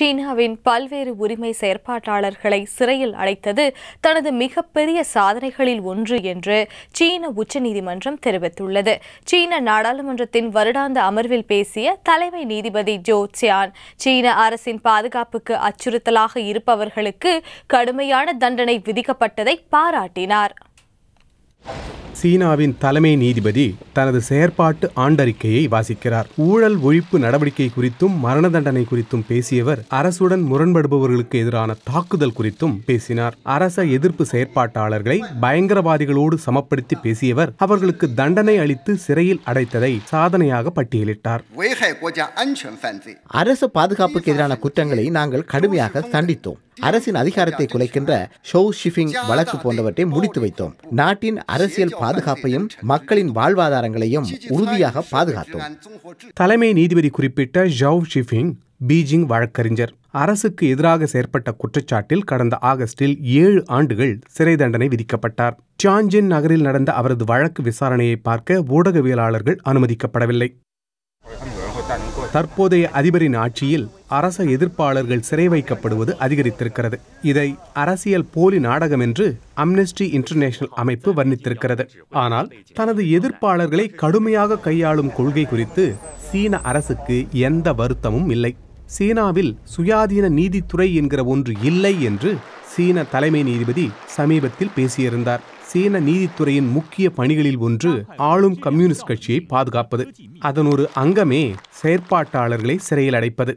சீனாவின் பல்வேறு உரிமை செயற்பாட்டாளர்களை சிறையில் அடைத்தது தனது மிகப்பெரிய சாதனைகளில் ஒன்று என்று சீன உச்சநீதிமன்றம் தெரிவித்துள்ளது சீன நாடாளுமன்றத்தின் வருடாந்த அமர்வில் பேசிய தலைமை நீதிபதி ஜோ சியான் சீன அரசின் பாதுகாப்புக்கு அச்சுறுத்தலாக இருப்பவர்களுக்கு கடுமையான தண்டனை விதிக்கப்பட்டதை பாராட்டினார் சீனாவின் தலைமை நீதிபதி தனது செயற்பாட்டு ஆண்டறிக்கையை வாசிக்கிறார் ஊழல் ஒழிப்பு நடவடிக்கை குறித்தும் மரண தண்டனை குறித்தும் பேசியவர் அரசுடன் முரண்படுபவர்களுக்கு எதிரான தாக்குதல் குறித்தும் பேசினார் அரச எதிர்ப்பு செயற்பாட்டாளர்களை பயங்கரவாதிகளோடு சமப்படுத்தி பேசியவர் அவர்களுக்கு தண்டனை அளித்து சிறையில் அடைத்ததை சாதனையாக பட்டியலிட்டார் அரசு பாதுகாப்புக்கு எதிரான குற்றங்களை நாங்கள் கடுமையாக தண்டித்தோம் அரசின் அதிகாரத்தை குலைக்கின்ற ஷோ ஷிஃபிங் வழக்கு போன்றவற்றை முடித்து வைத்தோம் நாட்டின் அரசியல் பாதுகாப்பையும் மக்களின் வாழ்வாதாரங்களையும் உறுதியாக பாதுகாத்தோம் தலைமை நீதிபதி குறிப்பிட்ட ஜவ் ஷிஃபிங் பீஜிங் வழக்கறிஞர் அரசுக்கு எதிராக செயற்பட்ட குற்றச்சாட்டில் கடந்த ஆகஸ்டில் ஏழு ஆண்டுகள் சிறை தண்டனை விதிக்கப்பட்டார் சாஞ்சின் நகரில் நடந்த அவரது வழக்கு விசாரணையை பார்க்க ஊடகவியலாளர்கள் அனுமதிக்கப்படவில்லை தற்போதைய அதிபரின் ஆட்சியில் அரச எதிர்ப்பாளர்கள் சிறை வைக்கப்படுவது அதிகரித்திருக்கிறது இதை அரசியல் போலி நாடகம் என்று அம்னெஸ்டி இன்டர்நேஷனல் அமைப்பு வர்ணித்திருக்கிறது ஆனால் தனது எதிர்ப்பாளர்களை கடுமையாக கையாளும் கொள்கை குறித்து சீன அரசுக்கு எந்த வருத்தமும் இல்லை சீனாவில் சுயாதீன நீதித்துறை என்கிற ஒன்று இல்லை என்று சீன தலைமை நீதிபதி சமீபத்தில் பேசியிருந்தார் சீன நீதித்துறையின் முக்கிய பணிகளில் ஒன்று ஆளும் கம்யூனிஸ்ட் கட்சியை பாதுகாப்பது அதன் ஒரு அங்கமே செயற்பாட்டாளர்களை சிறையில் அடைப்பது